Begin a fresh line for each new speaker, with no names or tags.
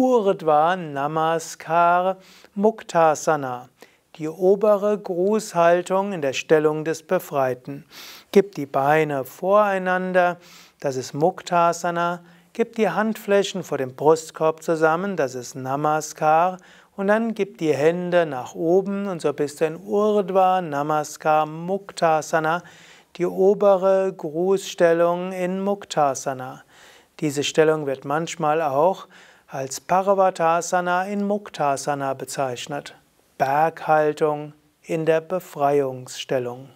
Urdhva Namaskar Muktasana, die obere Grußhaltung in der Stellung des Befreiten. Gib die Beine voreinander, das ist Muktasana. Gib die Handflächen vor dem Brustkorb zusammen, das ist Namaskar. Und dann gib die Hände nach oben und so bist du in Urdhva Namaskar Muktasana, die obere Grußstellung in Muktasana. Diese Stellung wird manchmal auch als Parvatasana in Muktasana bezeichnet. Berghaltung in der Befreiungsstellung.